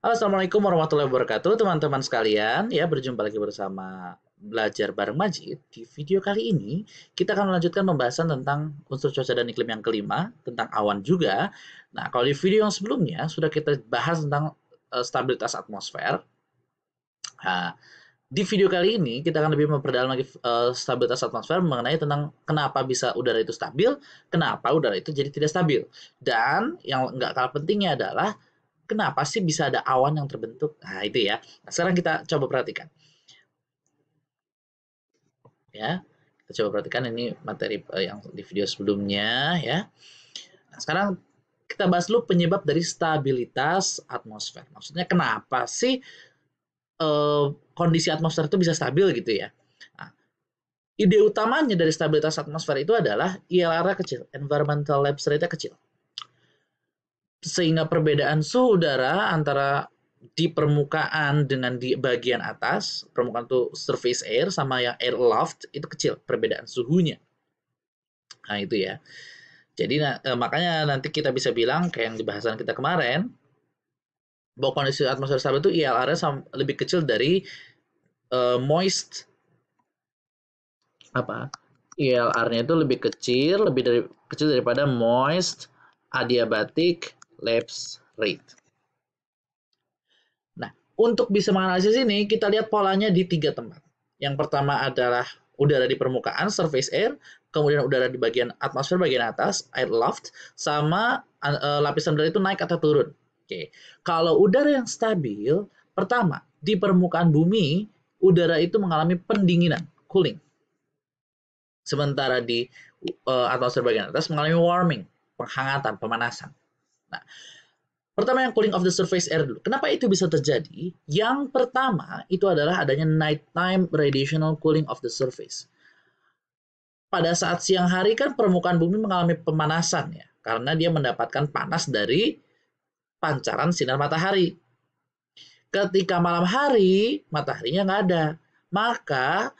Halo, Assalamualaikum warahmatullahi wabarakatuh teman-teman sekalian. Ya, berjumpa lagi bersama Belajar Bareng Majid. Di video kali ini, kita akan melanjutkan pembahasan tentang unsur cuaca dan iklim yang kelima, tentang awan juga. Nah, kalau di video yang sebelumnya, sudah kita bahas tentang uh, stabilitas atmosfer. Nah, di video kali ini, kita akan lebih memperdalam lagi uh, stabilitas atmosfer mengenai tentang kenapa bisa udara itu stabil, kenapa udara itu jadi tidak stabil. Dan yang nggak kalah pentingnya adalah kenapa sih bisa ada awan yang terbentuk? Nah, itu ya. Nah, sekarang kita coba perhatikan. Ya, kita coba perhatikan ini materi eh, yang di video sebelumnya ya. Nah, sekarang kita bahas dulu penyebab dari stabilitas atmosfer. Maksudnya kenapa sih eh, kondisi atmosfer itu bisa stabil gitu ya? Nah, ide utamanya dari stabilitas atmosfer itu adalah ILR kecil, environmental lab rate kecil sehingga perbedaan suhu udara antara di permukaan dengan di bagian atas, permukaan itu surface air sama yang air loft itu kecil perbedaan suhunya. Nah, itu ya. Jadi nah, eh, makanya nanti kita bisa bilang kayak yang di bahasan kita kemarin bahwa kondisi atmosfer stabil itu ILR-nya lebih kecil dari uh, moist apa? ILR-nya itu lebih kecil, lebih dari kecil daripada moist, adiabatic, lapse rate. Nah, untuk bisa menganalisis ini, kita lihat polanya di tiga tempat. Yang pertama adalah udara di permukaan, surface air, kemudian udara di bagian atmosfer bagian atas, air loft, sama eh, lapisan udara itu naik atau turun. Oke, kalau udara yang stabil, pertama, di permukaan bumi, udara itu mengalami pendinginan, cooling. Sementara di uh, atmosfer bagian atas mengalami warming, penghangatan, pemanasan. Nah, pertama yang cooling of the surface air dulu. Kenapa itu bisa terjadi? Yang pertama itu adalah adanya nighttime radiational cooling of the surface. Pada saat siang hari kan permukaan bumi mengalami pemanasan ya, karena dia mendapatkan panas dari pancaran sinar matahari. Ketika malam hari, mataharinya nggak ada. Maka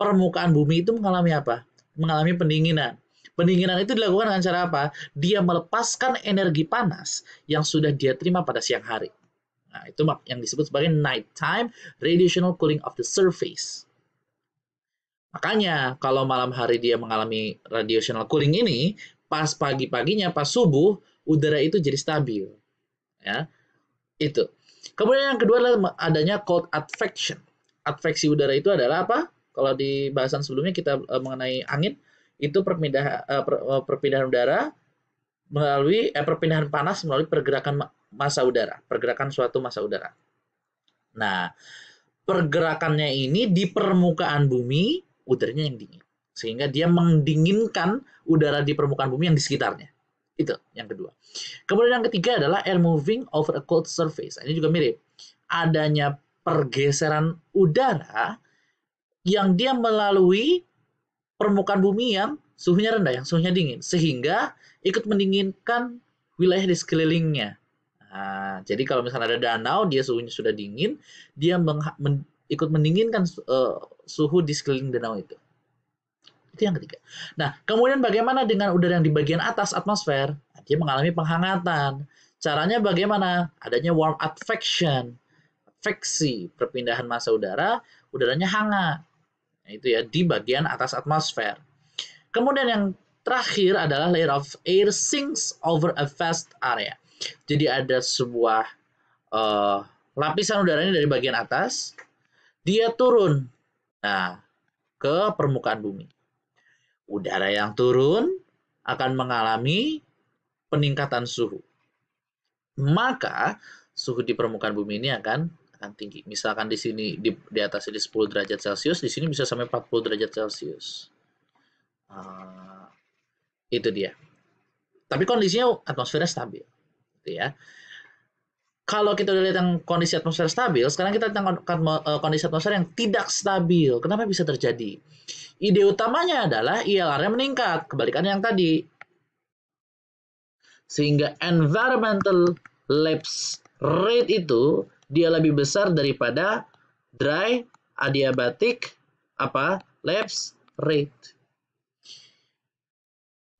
permukaan bumi itu mengalami apa? Mengalami pendinginan. Pendinginan itu dilakukan dengan cara apa? Dia melepaskan energi panas yang sudah dia terima pada siang hari. Nah, itu yang disebut sebagai nighttime radiational cooling of the surface. Makanya kalau malam hari dia mengalami radiational cooling ini, pas pagi-paginya, pas subuh, udara itu jadi stabil. Ya, itu. Kemudian yang kedua adalah adanya cold advection. Adveksi udara itu adalah apa? Kalau di bahasan sebelumnya kita e, mengenai angin, itu perpindahan eh, eh, perpindahan udara melalui eh, perpindahan panas melalui pergerakan massa udara, pergerakan suatu massa udara. Nah, pergerakannya ini di permukaan bumi udaranya yang dingin, sehingga dia mendinginkan udara di permukaan bumi yang di sekitarnya. Itu yang kedua. Kemudian yang ketiga adalah air moving over a cold surface. Nah, ini juga mirip. Adanya pergeseran udara yang dia melalui permukaan bumi yang suhunya rendah, yang suhunya dingin, sehingga ikut mendinginkan wilayah di sekelilingnya. Nah, jadi kalau misalnya ada danau, dia suhunya sudah dingin, dia men ikut mendinginkan uh, suhu di sekeliling danau itu. Itu yang ketiga. Nah, kemudian bagaimana dengan udara yang di bagian atas atmosfer? Nah, dia mengalami penghangatan. Caranya bagaimana? Adanya warm advection, adveksi, perpindahan massa udara, udaranya hangat. Nah, itu ya di bagian atas atmosfer. Kemudian yang terakhir adalah layer of air sinks over a vast area. Jadi ada sebuah uh, lapisan ini dari bagian atas, dia turun nah ke permukaan bumi. Udara yang turun akan mengalami peningkatan suhu. Maka suhu di permukaan bumi ini akan akan tinggi. Misalkan di sini di, di atas ini 10 derajat Celcius, di sini bisa sampai 40 derajat Celcius. Uh, itu dia. Tapi kondisinya atmosfernya stabil, gitu ya. Kalau kita lihat yang kondisi atmosfer stabil, sekarang kita tentang eh, kondisi atmosfer yang tidak stabil. Kenapa bisa terjadi? Ide utamanya adalah ILR-nya e meningkat, kebalikan yang tadi. Sehingga environmental lapse rate itu dia lebih besar daripada dry adiabatic apa lapse rate.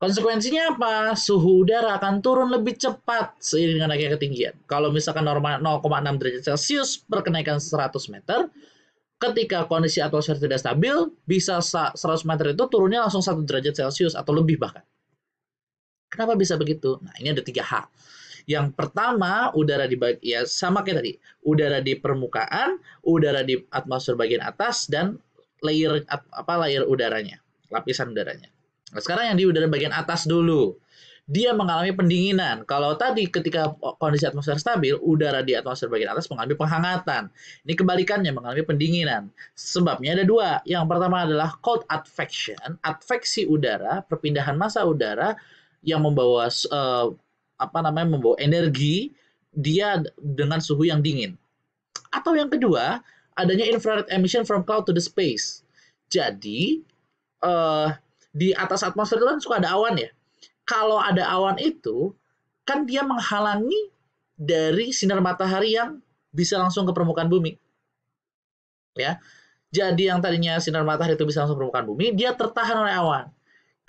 Konsekuensinya apa? Suhu udara akan turun lebih cepat seiring dengan naiknya ketinggian. Kalau misalkan normal 0,6 derajat Celcius kenaikan 100 meter, ketika kondisi atmosfer tidak stabil, bisa 100 meter itu turunnya langsung 1 derajat Celcius atau lebih bahkan. Kenapa bisa begitu? Nah, ini ada tiga hal. Yang pertama, udara di bagian ya sama kayak tadi, udara di permukaan, udara di atmosfer bagian atas dan layer apa layer udaranya, lapisan udaranya. Nah, sekarang yang di udara bagian atas dulu. Dia mengalami pendinginan. Kalau tadi ketika kondisi atmosfer stabil, udara di atmosfer bagian atas mengalami penghangatan. Ini kebalikannya mengalami pendinginan. Sebabnya ada dua. Yang pertama adalah cold advection, adveksi udara, perpindahan massa udara yang membawa uh, apa namanya membawa energi dia dengan suhu yang dingin. Atau yang kedua, adanya infrared emission from cloud to the space. Jadi uh, di atas atmosfer itu kan suka ada awan ya. Kalau ada awan itu kan dia menghalangi dari sinar matahari yang bisa langsung ke permukaan bumi. Ya. Jadi yang tadinya sinar matahari itu bisa langsung ke permukaan bumi, dia tertahan oleh awan.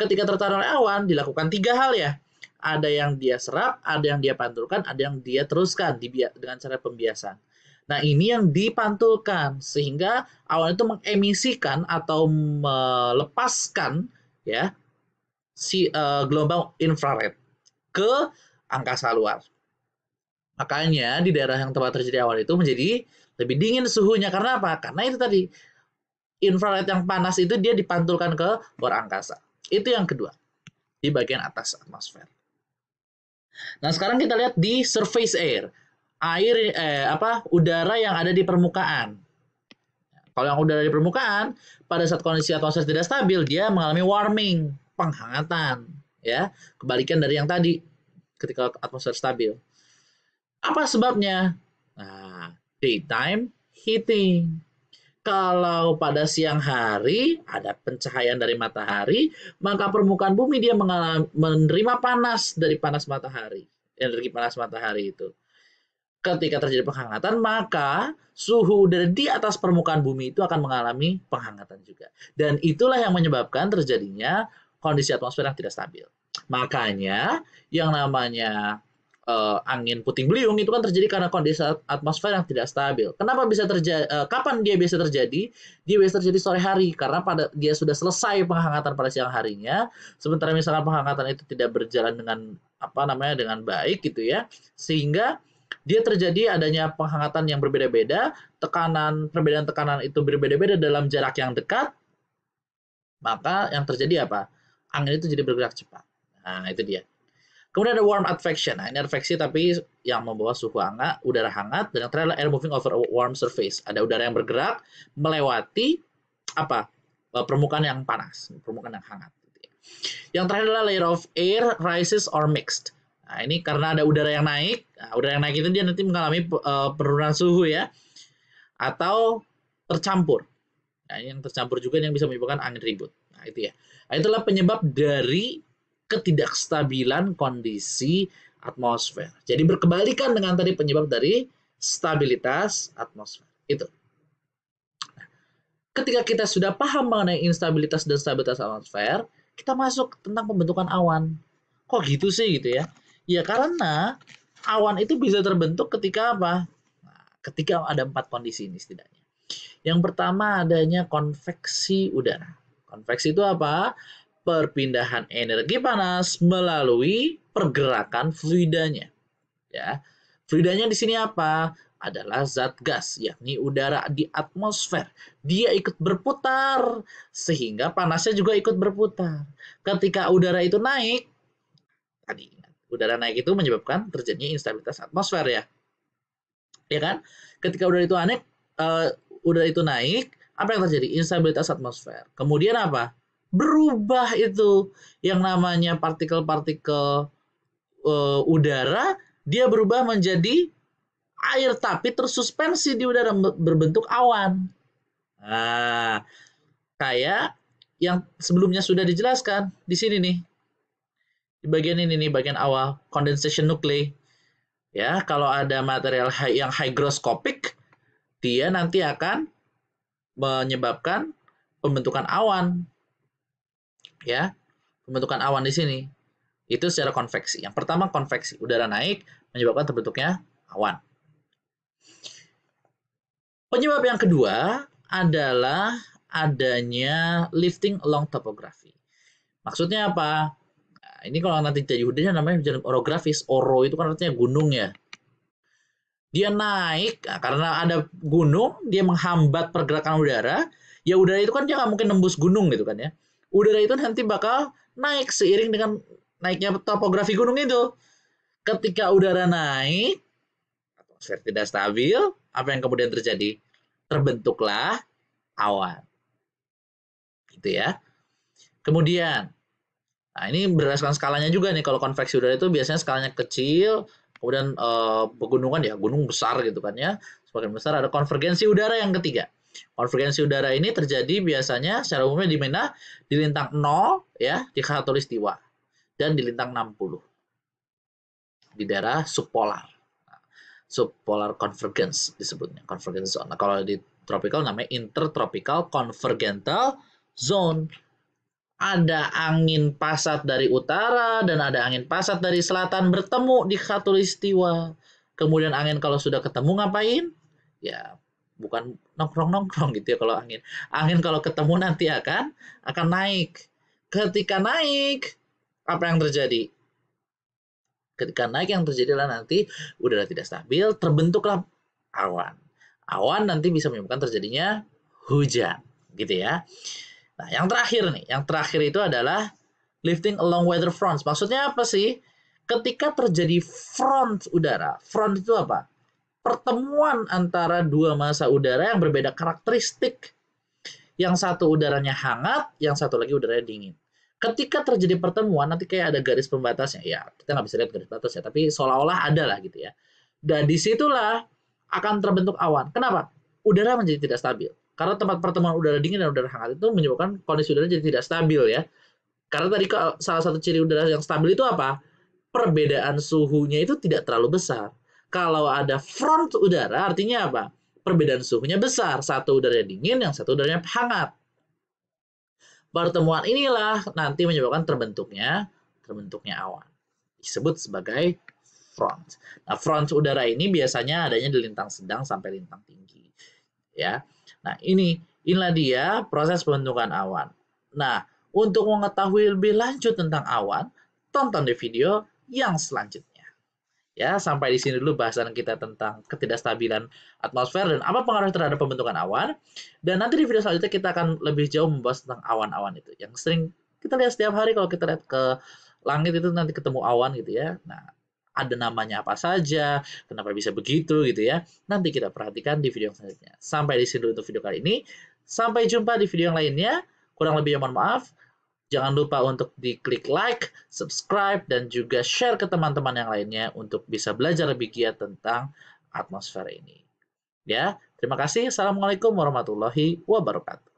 Ketika tertahan oleh awan, dilakukan tiga hal ya ada yang dia serap, ada yang dia pantulkan, ada yang dia teruskan dengan cara pembiasan. Nah, ini yang dipantulkan sehingga awan itu mengemisikan atau melepaskan ya si uh, gelombang infrared ke angkasa luar. Makanya di daerah yang tempat terjadi awan itu menjadi lebih dingin suhunya karena apa? Karena itu tadi infrared yang panas itu dia dipantulkan ke luar angkasa. Itu yang kedua di bagian atas atmosfer. Nah, sekarang kita lihat di surface air. Air eh, apa? udara yang ada di permukaan. Kalau yang udara di permukaan, pada saat kondisi atmosfer tidak stabil, dia mengalami warming, penghangatan, ya. Kebalikan dari yang tadi ketika atmosfer stabil. Apa sebabnya? Nah, daytime heating. Kalau pada siang hari ada pencahayaan dari matahari, maka permukaan bumi dia menerima panas dari panas matahari, energi panas matahari itu. Ketika terjadi penghangatan, maka suhu dari di atas permukaan bumi itu akan mengalami penghangatan juga. Dan itulah yang menyebabkan terjadinya kondisi atmosfer yang tidak stabil. Makanya yang namanya uh, angin puting beliung itu kan terjadi karena kondisi atmosfer yang tidak stabil. Kenapa bisa terjadi? Uh, eh, kapan dia bisa terjadi? Dia bisa terjadi sore hari karena pada dia sudah selesai penghangatan pada siang harinya. Sementara misalnya penghangatan itu tidak berjalan dengan apa namanya dengan baik gitu ya, sehingga dia terjadi adanya penghangatan yang berbeda-beda, tekanan perbedaan tekanan itu berbeda-beda dalam jarak yang dekat. Maka yang terjadi apa? Angin itu jadi bergerak cepat. Nah, itu dia. Kemudian ada warm advection. Nah, ini adveksi tapi yang membawa suhu hangat, udara hangat, dan yang terakhir adalah air moving over a warm surface. Ada udara yang bergerak melewati apa eh, permukaan yang panas, permukaan yang hangat. Yang terakhir adalah layer of air rises or mixed. Nah, ini karena ada udara yang naik, nah, udara yang naik itu dia nanti mengalami uh, penurunan suhu ya, atau tercampur. Nah, yang tercampur juga yang bisa menyebabkan angin ribut. Nah, itu ya. Nah, itulah penyebab dari ketidakstabilan kondisi atmosfer. Jadi berkebalikan dengan tadi penyebab dari stabilitas atmosfer. Itu. ketika kita sudah paham mengenai instabilitas dan stabilitas atmosfer, kita masuk tentang pembentukan awan. Kok gitu sih gitu ya? Ya karena awan itu bisa terbentuk ketika apa? Nah, ketika ada empat kondisi ini setidaknya. Yang pertama adanya konveksi udara. Konveksi itu apa? perpindahan energi panas melalui pergerakan fluidanya. Ya. Fluidanya di sini apa? Adalah zat gas, yakni udara di atmosfer. Dia ikut berputar, sehingga panasnya juga ikut berputar. Ketika udara itu naik, tadi ingat, udara naik itu menyebabkan terjadinya instabilitas atmosfer ya. Ya kan? Ketika udara itu naik, uh, udara itu naik, apa yang terjadi? Instabilitas atmosfer. Kemudian apa? berubah itu yang namanya partikel-partikel uh, udara dia berubah menjadi air tapi tersuspensi di udara berbentuk awan. Nah, kayak yang sebelumnya sudah dijelaskan di sini nih. Di bagian ini nih, bagian awal condensation nuclei. Ya, kalau ada material yang hygroscopic dia nanti akan menyebabkan pembentukan awan ya pembentukan awan di sini itu secara konveksi. Yang pertama konveksi, udara naik menyebabkan terbentuknya awan. Penyebab yang kedua adalah adanya lifting along topography. Maksudnya apa? Nah, ini kalau nanti jadi hujan namanya hujan orografis. Oro itu kan artinya gunung ya. Dia naik nah, karena ada gunung, dia menghambat pergerakan udara. Ya udara itu kan dia nggak mungkin nembus gunung gitu kan ya udara itu nanti bakal naik seiring dengan naiknya topografi gunung itu. Ketika udara naik, atmosfer tidak stabil, apa yang kemudian terjadi? Terbentuklah awan. Gitu ya. Kemudian, nah ini berdasarkan skalanya juga nih, kalau konveksi udara itu biasanya skalanya kecil, kemudian e, pegunungan ya gunung besar gitu kan ya, semakin besar ada konvergensi udara yang ketiga. Konvergensi udara ini terjadi biasanya secara umumnya di mana? Di lintang 0 ya, di khatulistiwa dan di lintang 60. Di daerah subpolar. Nah, subpolar convergence disebutnya, convergence zone. Nah, kalau di tropical namanya intertropical convergental zone. Ada angin pasat dari utara dan ada angin pasat dari selatan bertemu di khatulistiwa. Kemudian angin kalau sudah ketemu ngapain? Ya, bukan nongkrong nongkrong gitu ya kalau angin angin kalau ketemu nanti akan akan naik ketika naik apa yang terjadi ketika naik yang terjadi lah nanti udara tidak stabil terbentuklah awan awan nanti bisa menyebabkan terjadinya hujan gitu ya nah yang terakhir nih yang terakhir itu adalah lifting along weather fronts maksudnya apa sih ketika terjadi front udara front itu apa pertemuan antara dua masa udara yang berbeda karakteristik. Yang satu udaranya hangat, yang satu lagi udaranya dingin. Ketika terjadi pertemuan, nanti kayak ada garis pembatasnya. Ya, kita nggak bisa lihat garis pembatas ya, tapi seolah-olah ada lah gitu ya. Dan disitulah akan terbentuk awan. Kenapa? Udara menjadi tidak stabil. Karena tempat pertemuan udara dingin dan udara hangat itu menyebabkan kondisi udara jadi tidak stabil ya. Karena tadi salah satu ciri udara yang stabil itu apa? Perbedaan suhunya itu tidak terlalu besar kalau ada front udara, artinya apa? Perbedaan suhunya besar. Satu udaranya dingin, yang satu udaranya hangat. Pertemuan inilah nanti menyebabkan terbentuknya terbentuknya awan. Disebut sebagai front. Nah, front udara ini biasanya adanya di lintang sedang sampai lintang tinggi. Ya. Nah, ini inilah dia proses pembentukan awan. Nah, untuk mengetahui lebih lanjut tentang awan, tonton di video yang selanjutnya. Ya, sampai di sini dulu bahasan kita tentang ketidakstabilan atmosfer dan apa pengaruh terhadap pembentukan awan. Dan nanti di video selanjutnya kita akan lebih jauh membahas tentang awan-awan itu. Yang sering kita lihat setiap hari kalau kita lihat ke langit itu nanti ketemu awan gitu ya. Nah, ada namanya apa saja, kenapa bisa begitu gitu ya. Nanti kita perhatikan di video selanjutnya. Sampai di sini dulu untuk video kali ini. Sampai jumpa di video yang lainnya. Kurang lebihnya mohon maaf. Jangan lupa untuk diklik like, subscribe, dan juga share ke teman-teman yang lainnya untuk bisa belajar lebih giat tentang atmosfer ini. Ya, terima kasih. Assalamualaikum warahmatullahi wabarakatuh.